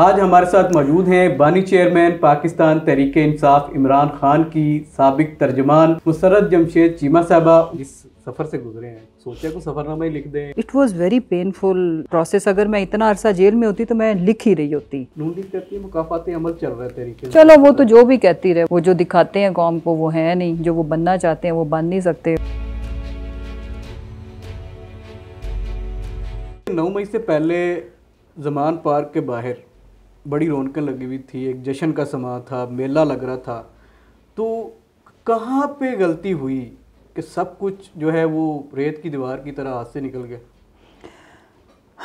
आज हमारे साथ मौजूद हैं बानी चेयरमैन पाकिस्तान तहरीक इंसाफ इमरान खान की सबक तर्जमान मुसरत जमशेद चीमा साहबा जिस सफ़र से गुजरे हैं सोचा को सफ़रनामा ही लिख दें it was very painful process अगर मैं इतना अरसा जेल में होती तो मैं लिख ही रही होती कहती है मुकाफात अमल चल रहा है तरीके चलो वो तो जो भी कहती रहे वो जो दिखाते हैं कौम को वो है नहीं जो वो बनना चाहते हैं वो बन नहीं सकते नौ मई से पहले जमान पार्क के बाहर बड़ी रौनकें लगी हुई थी एक जश्न का समा था मेला लग रहा था तो कहाँ पे गलती हुई कि सब कुछ जो है वो रेत की दीवार की तरह हाथ से निकल गया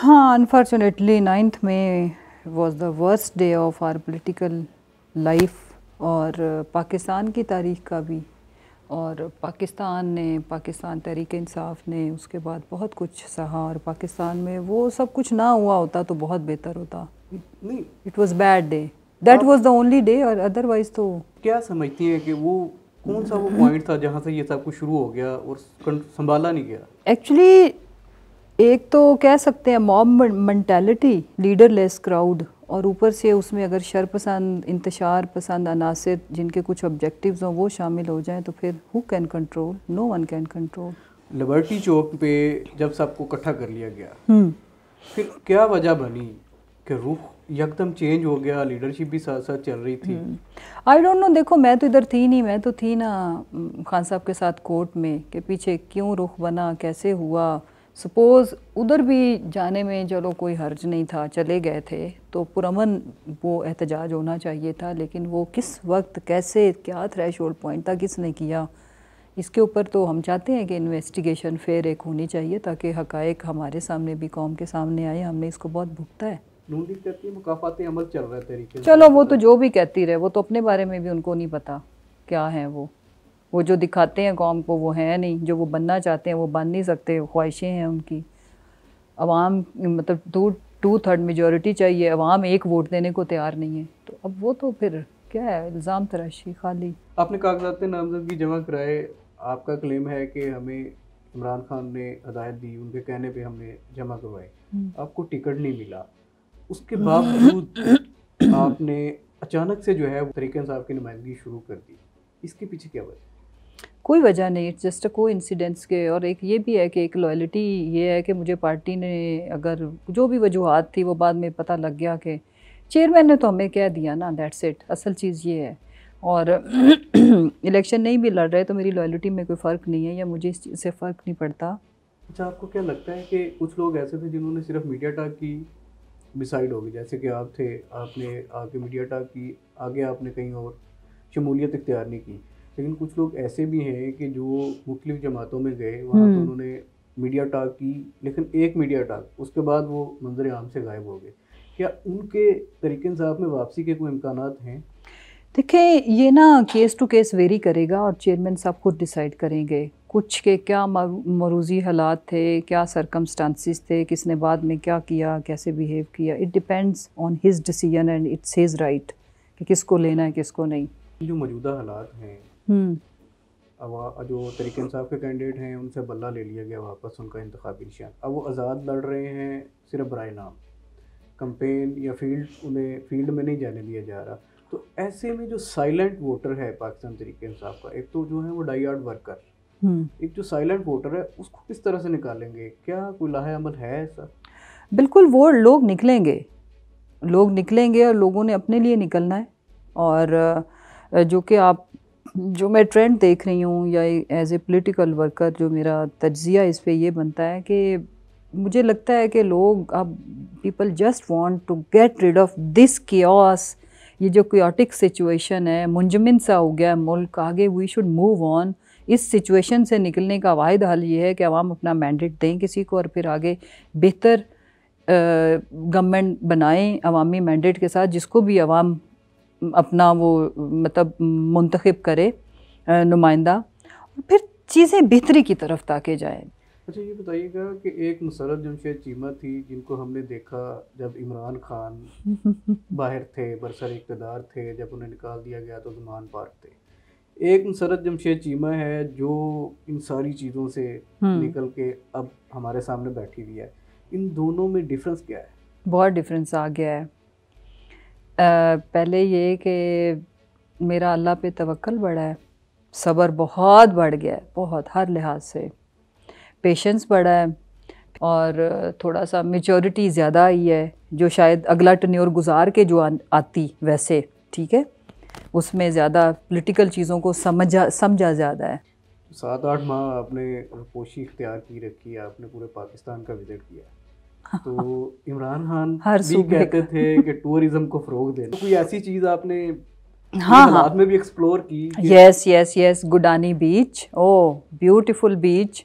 हाँ अनफॉर्चुनेटली नाइन्थ में was the worst day of our political life और पाकिस्तान की तारीख का भी और पाकिस्तान ने पाकिस्तान तहरीक इंसाफ ने उसके बाद बहुत कुछ सहा और पाकिस्तान में वो सब कुछ ना हुआ होता तो बहुत बेहतर होता it was bad day that was the only day और अदरवाइज तो क्या समझती हैं कि वो कौन सा वो पॉइंट था जहाँ से ये सब कुछ शुरू हो गया और संभाला नहीं गया एक्चुअली एक तो कह सकते हैं मॉब लीडरलेस क्राउड और ऊपर से उसमें अगर शर पसंद इंतशार पसंद अनासर जिनके कुछ ऑब्जेक्टिव्स हों वो शामिल हो जाएं तो फिर who can control no one can control Liberty Chowk पे जब सबको इकट्ठा कर लिया गया हम्म। फिर क्या वजह बनी कि रूख यकदम चेंज हो गया लीडरशिप भी साथ साथ चल रही थी आई डोंट नो देखो मैं तो इधर थी नहीं मैं तो थी ना खान साहब के साथ कोर्ट में कि पीछे क्यों रुख बना कैसे हुआ सपोज़ उधर भी जाने में चलो कोई हर्ज नहीं था चले गए थे तो पुरमन वो एहतजाज होना चाहिए था लेकिन वो किस वक्त कैसे क्या थ्रेश होल्ड पॉइंट था किसने किया इसके ऊपर तो हम चाहते हैं कि इन्वेस्टिगेशन फेयर एक होनी चाहिए ताकि हकायक हमारे सामने भी कौम के सामने आए हमने इसको बहुत भुगता है चलो वो तो जो भी कहती रहे वो तो अपने बारे में भी उनको नहीं पता क्या है वो वो जो दिखाते हैं कौम को वो है नहीं जो वो बनना चाहते हैं वो बन नहीं सकते ख्वाहिशें हैं उनकी अवाम मतलब टू टू थर्ड मेजोरिटी चाहिए अवाम एक वोट देने को तैयार नहीं है तो अब वो तो फिर क्या है इल्ज़ाम तराशी खाली आपने कागजात नामजदगी जमा कराए आपका क्लेम है कि हमें इमरान खान ने हदायत दी उनके कहने पर हमने जमा करवाए हम्म। आपको टिकट नहीं मिला उसके बावजूद आपने अचानक से जो है तरीकन साहब की नुमाइंदगी शुरू कर दी इसके पीछे क्या वजह कोई वजह नहीं इट्स जस्ट को इंसिडेंट्स के और एक ये भी है कि एक लॉयल्टी ये है कि मुझे पार्टी ने अगर जो भी वजूहत थी वो बाद में पता लग गया कि चेयरमैन ने तो हमें कह दिया ना दैट्स इट असल चीज़ ये है और इलेक्शन नहीं भी लड़ रहे तो मेरी लॉयल्टी में कोई फ़र्क नहीं है या मुझे इस चीज़ से फ़र्क नहीं पड़ता अच्छा आपको क्या लगता है कि कुछ लोग ऐसे थे जिन्होंने सिर्फ मीडिया टाक की डिसाइड होगी जैसे कि आप थे आपने आके मीडिया टाक की आगे आपने कहीं और शमूलियत इख्तियार नहीं की लेकिन कुछ लोग ऐसे भी हैं कि जो मुख्तलिफ जमातों में गए वहाँ पर तो हम्म। उन्होंने मीडिया टाक की लेकिन एक मीडिया टाक उसके बाद वो मंजर आम से गायब हो गए क्या उनके तरीके साहब में वापसी के कोई इम्कान हैं देखें ये ना केस टू केस वेरी करेगा और चेयरमैन साहब खुद डिसाइड करेंगे कुछ के क्या मरूजी हालात थे क्या सरकमस्टांसिस थे किसने बाद में क्या किया कैसे बिहेव किया it depends on his decision and it's his right कि किसको लेना है किसको नहीं जो मौजूदा हालात हैं हम्म। अब जो तरीके इंसाफ के कैंडिडेट हैं उनसे बल्ला ले लिया गया वापस उनका इंतबी निशान अब वो आज़ाद लड़ रहे हैं सिर्फ बर नाम कंपेन या फील्ड उन्हें फील्ड में नहीं जाने दिया जा रहा तो ऐसे में जो साइलेंट वोटर है पाकिस्तान तरीके इंसाफ का एक तो जो है वो डाई आर्ट वर्कर हम्म। एक जो साइलेंट वोटर है उसको किस तरह से निकालेंगे क्या कोई लाहे अमल है ऐसा बिल्कुल वो लोग निकलेंगे लोग निकलेंगे और लोगों ने अपने लिए निकलना है और जो कि आप जो मैं ट्रेंड देख रही हूँ या एज ए पोलिटिकल वर्कर जो मेरा तजिया इस पर यह बनता है कि मुझे लगता है कि लोग अब people just want to get rid of this chaos ये जो क्योटिक सिचुएशन है मुंजमिन सा हो गया मुल्क आगे वी शुड मूव ऑन इस सिचुएशन से निकलने का वाद हल ये है कि आवाम अपना मैंडेट दें किसी को और फिर आगे बेहतर गवर्नमेंट बनाएं अवामी मैंडेट के साथ जिसको भी आवाम अपना वो मतलब मंतखब करे नुमाइंदा फिर चीज़ें बेहतरी की तरफ ताके जाएँ अच्छा ये बताइएगा कि एक मुसरत जमशेद चीमा थी जिनको हमने देखा जब इमरान खान बाहर थे बरसर इकतदार थे जब उन्हें निकाल दिया गया तो जुमान पार्क थे एक सरत जमशेद चीमा है जो इन सारी चीज़ों से हम्म। निकल के अब हमारे सामने बैठी हुई है इन दोनों में डिफरेंस क्या है बहुत डिफरेंस आ गया है आ, पहले ये कि मेरा अल्लाह पे तवक्ल बढ़ा है सब्र बहुत बढ़ गया है बहुत हर लिहाज से पेशेंस बढ़ा है और थोड़ा सा मेचोरिटी ज़्यादा आई है जो शायद अगला टन्योर गुजार के जो आ, आती वैसे ठीक है उसमें ज़्यादा पोलिटिकल चीज़ों को समझा समझा ज़्यादा है सात आठ माह आपने पोशी इख्तियार की रखी है आपने पूरे पाकिस्तान का विजिट किया हाँ। तो इमरान खान हर भी कहते थे कि टूरिज्म को फ़रोग देना तो कोई ऐसी चीज़ आपने हाँ हाँ में भी एक्सप्लोर की yes yes yes Gaddani beach oh beautiful beach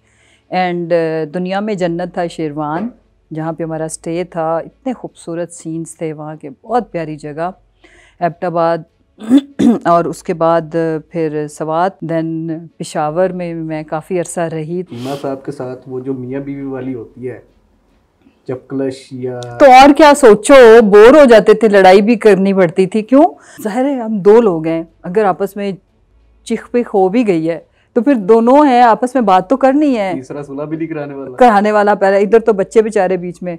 and दुनिया में जन्नत था शेरवान जहाँ पे हमारा स्टे था इतने खूबसूरत सीन्स थे वहाँ के बहुत प्यारी जगह एबटाबाद और उसके बाद फिर सवात देन पिशावर में मैं काफ़ी अरसा रही उमा साहब के साथ वो जो मियाँ बीवी वाली होती है जब क्लश या तो और क्या सोचो बोर हो जाते थे लड़ाई भी करनी पड़ती थी क्यों जहर है हम दो लोग हैं अगर आपस में चिख पिख हो भी गई है तो फिर दोनों है आपस में बात तो करनी है तीसरा भी कराने वाला कराने वाला पहले इधर तो बच्चे बेचारे बीच में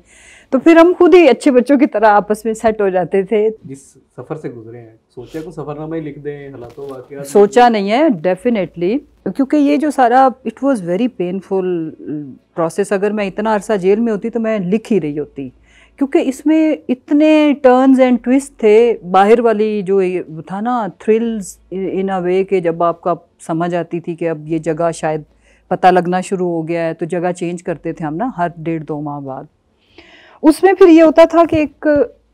तो फिर हम खुद ही अच्छे बच्चों की तरह आपस में सेट हो जाते थे जिस सफर से गुजरे हैं सोचा को सफरनामा ही लिख दें हालातों वाकया सोचा नहीं है डेफिनेटली क्योंकि ये जो सारा it was very painful process अगर मैं इतना अरसा जेल में होती तो मैं लिख ही रही होती क्योंकि इसमें इतने टर्न्स एंड ट्विस्ट थे बाहर वाली जो था ना थ्रिल्स इन अ वे के जब आपका समझ आती थी कि अब ये जगह शायद पता लगना शुरू हो गया है तो जगह चेंज करते थे हम ना हर डेढ़ दो माह बाद उसमें फिर ये होता था कि एक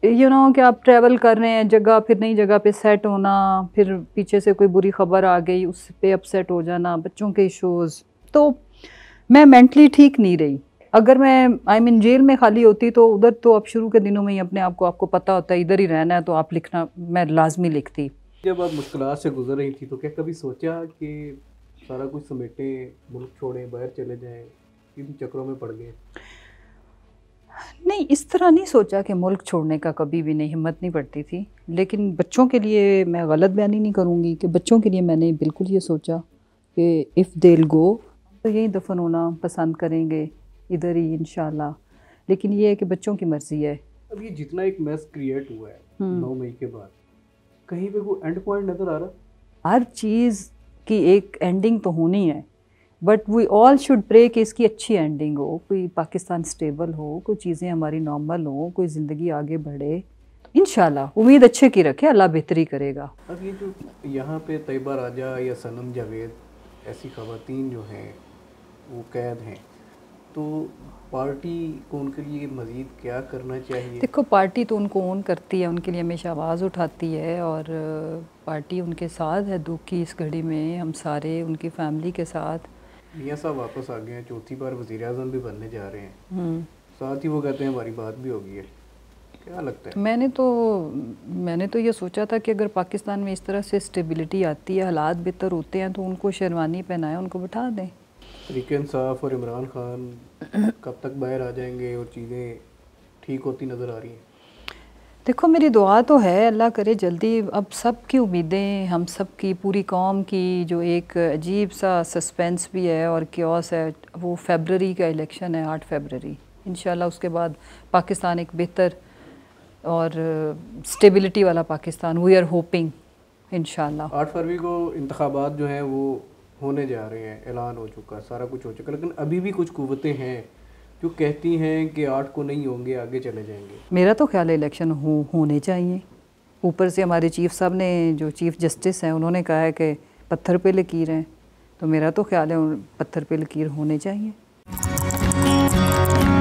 यू नो कि आप ट्रैवल कर रहे हैं जगह फिर नई जगह पे सेट होना फिर पीछे से कोई बुरी खबर आ गई उस पर अपसेट हो जाना बच्चों के इशूज़ तो मैं मेंटली ठीक नहीं रही अगर मैं आई मीन जेल में खाली होती तो उधर तो अब शुरू के दिनों में ही अपने आप को आपको पता होता है इधर ही रहना है तो आप लिखना मैं लाजमी लिखती जब आप मुश्किल से गुजर रही थी तो क्या कभी सोचा कि सारा कुछ समेटें मुल्क छोड़ें बाहर चले जाएँ इन चक्रों में पड़ गए नहीं इस तरह नहीं सोचा कि मुल्क छोड़ने का कभी भी नहीं हिम्मत नहीं पड़ती थी लेकिन बच्चों के लिए मैं गलत बयानी नहीं करूँगी कि बच्चों के लिए मैंने बिल्कुल ये सोचा कि इफ़ दिल गो तो यहीं दफन होना पसंद करेंगे इधर ही इनशाला लेकिन ये है कि बच्चों की मर्जी है अब ये जितना एक मैस क्रिएट हुआ है हम्म। नौ मई के बाद कहीं पे कोई एंड पॉइंट नज़र आ रहा हर चीज़ की एक एंडिंग तो होनी है but we all should pray कि इसकी अच्छी एंडिंग हो कोई पाकिस्तान स्टेबल हो कोई चीज़ें हमारी नॉर्मल हो कोई ज़िंदगी आगे बढ़े इन उम्मीद अच्छे की रखे अल्लाह बेहतरी करेगा अब ये जो यहाँ पे तयबा राजा या सनम जावेद ऐसी खातन जो हैं वो कैद हैं तो पार्टी को उनके लिए मज़ीद क्या करना चाहिए देखो पार्टी तो उनको ओन करती है उनके लिए हमेशा आवाज़ उठाती है और पार्टी उनके साथ है दुख की इस घड़ी में हम सारे उनकी फैमिली के साथ मियाँ साहब वापस आ गए हैं चौथी बार वज़ी अजम भी बनने जा रहे हैं हम्म। साथ ही वो कहते हैं हमारी बात भी होगी है क्या लगता है मैंने तो मैंने तो ये सोचा था कि अगर पाकिस्तान में इस तरह से स्टेबिलिटी आती है हालात बेहतर होते हैं तो उनको शेरवानी पहनाए उनको बिठा दें रिकन साफ और इमरान खान कब तक बाहर आ जाएंगे और चीज़ें ठीक होती नज़र आ रही हैं देखो मेरी दुआ तो है अल्लाह करे जल्दी अब सब की उम्मीदें हम सब की पूरी कौम की जो एक अजीब सा सस्पेंस भी है और क्योस है वो फेबररी का इलेक्शन है आठ फेबररी इन उसके बाद पाकिस्तान एक बेहतर और स्टेबिलिटी वाला Pakistan we are hoping in आठ फरवरी को इंतबात जो हैं वो होने जा रहे हैं ऐलान हो चुका सारा कुछ हो चुका लेकिन अभी भी कुछ कुवतें हैं जो कहती हैं कि आठ को नहीं होंगे आगे चले जाएंगे मेरा तो ख्याल है इलेक्शन हो, होने चाहिए ऊपर से हमारे चीफ साहब ने जो चीफ जस्टिस हैं उन्होंने कहा है कि पत्थर पे लकीर हैं तो मेरा तो ख्याल है पत्थर पे लकीर होने चाहिए